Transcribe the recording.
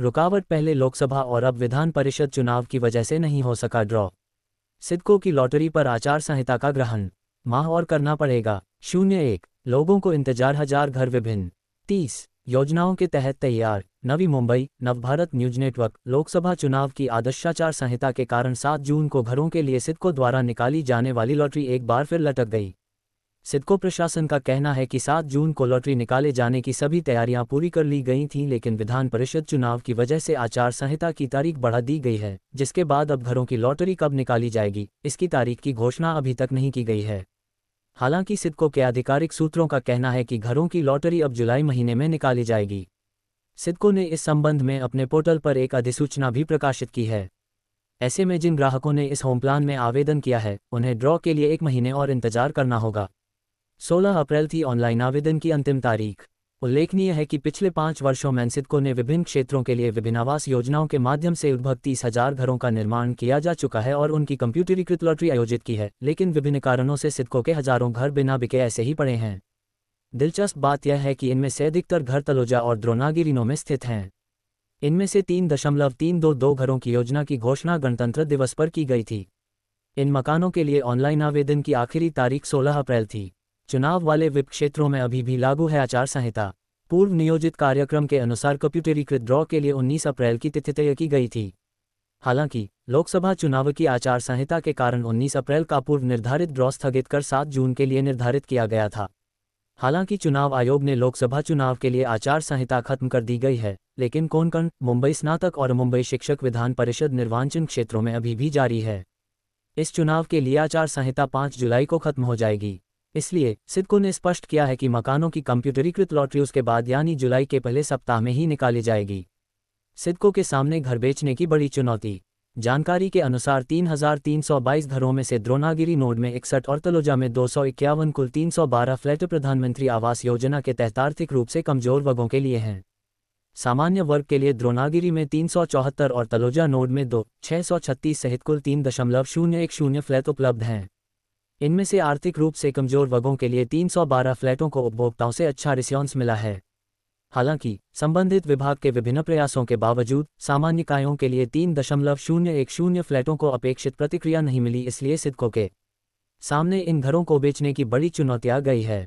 रुकावट पहले लोकसभा और अब विधान परिषद चुनाव की वजह से नहीं हो सका ड्रॉ सिद्धको की लॉटरी पर आचार संहिता का ग्रहण माह और करना पड़ेगा शून्य एक लोगों को इंतजार हजार घर विभिन्न तीस योजनाओं के तहत तैयार नवी मुंबई नवभारत न्यूज नेटवर्क लोकसभा चुनाव की आदर्शाचार संहिता के कारण 7 जून को घरों के लिए सिद्धको द्वारा निकाली जाने वाली लॉटरी एक बार फिर लटक गई सिडको प्रशासन का कहना है कि 7 जून को लॉटरी निकाले जाने की सभी तैयारियां पूरी कर ली गई थीं लेकिन विधान परिषद चुनाव की वजह से आचार संहिता की तारीख बढ़ा दी गई है जिसके बाद अब घरों की लॉटरी कब निकाली जाएगी इसकी तारीख की घोषणा अभी तक नहीं की गई है हालांकि सिडको के आधिकारिक सूत्रों का कहना है कि घरों की लॉटरी अब जुलाई महीने में निकाली जाएगी सिडको ने इस संबंध में अपने पोर्टल पर एक अधिसूचना भी प्रकाशित की है ऐसे में जिन ग्राहकों ने इस होम प्लान में आवेदन किया है उन्हें ड्रॉ के लिए एक महीने और इंतजार करना होगा 16 अप्रैल थी ऑनलाइन आवेदन की अंतिम तारीख उल्लेखनीय है कि पिछले पांच वर्षों में सिद्को ने विभिन्न क्षेत्रों के लिए विभिन्न आवास योजनाओं के माध्यम से लगभग तीस हजार घरों का निर्माण किया जा चुका है और उनकी कंप्यूटरीकृत लॉटरी आयोजित की है लेकिन विभिन्न कारणों से सिद्को के हजारों घर बिना बिके ऐसे ही पड़े हैं दिलचस्प बात यह है कि इनमें से अधिकतर घर तलोजा और द्रोनागिरिनों में स्थित हैं इनमें से तीन दशमलव तीन दो दो घरों की योजना की घोषणा गणतंत्र दिवस पर की गई थी इन मकानों के लिए ऑनलाइन आवेदन की आखिरी तारीख 16 अप्रैल थी चुनाव वाले विप क्षेत्रों में अभी भी लागू है आचार संहिता पूर्व नियोजित कार्यक्रम के अनुसार कंप्यूटरीकृत ड्रॉ के लिए 19 अप्रैल की तिथि तय की गई थी हालांकि लोकसभा चुनाव की आचार संहिता के कारण 19 अप्रैल का पूर्व निर्धारित ड्रॉ स्थगित कर 7 जून के लिए निर्धारित किया गया था हालांकि चुनाव आयोग ने लोकसभा चुनाव के लिए आचार संहिता खत्म कर दी गई है लेकिन कोनकण मुंबई स्नातक और मुंबई शिक्षक विधान परिषद निर्वाचन क्षेत्रों में अभी भी जारी है इस चुनाव के लिए आचार संहिता 5 जुलाई को खत्म हो जाएगी इसलिए सिद्धको ने स्पष्ट किया है कि मकानों की कंप्यूटरीकृत लॉटरी उसके बाद यानी जुलाई के पहले सप्ताह में ही निकाली जाएगी सिद्धको के सामने घर बेचने की बड़ी चुनौती जानकारी के अनुसार 3,322 घरों में से द्रोणागिरी नोड में इकसठ और तलोजा में दो कुल 312 फ्लैट प्रधानमंत्री आवास योजना के तहत आर्थिक रूप से कमजोर वर्गों के लिए हैं सामान्य वर्ग के लिए द्रोणागिरी में 374 और तलोजा नोड में दो सहित कुल तीन दशमलव शून्य एक शून्य फ्लैट उपलब्ध हैं इनमें से आर्थिक रूप से कमजोर वर्गों के लिए 312 फ्लैटों को उपभोक्ताओं से अच्छा रिस्पॉन्स मिला है हालांकि संबंधित विभाग के विभिन्न प्रयासों के बावजूद सामान्य कायों के लिए तीन दशमलव शून्य एक शून्य फ्लैटों को अपेक्षित प्रतिक्रिया नहीं मिली इसलिए सिद्धकों के सामने इन घरों को बेचने की बड़ी चुनौतियां गई है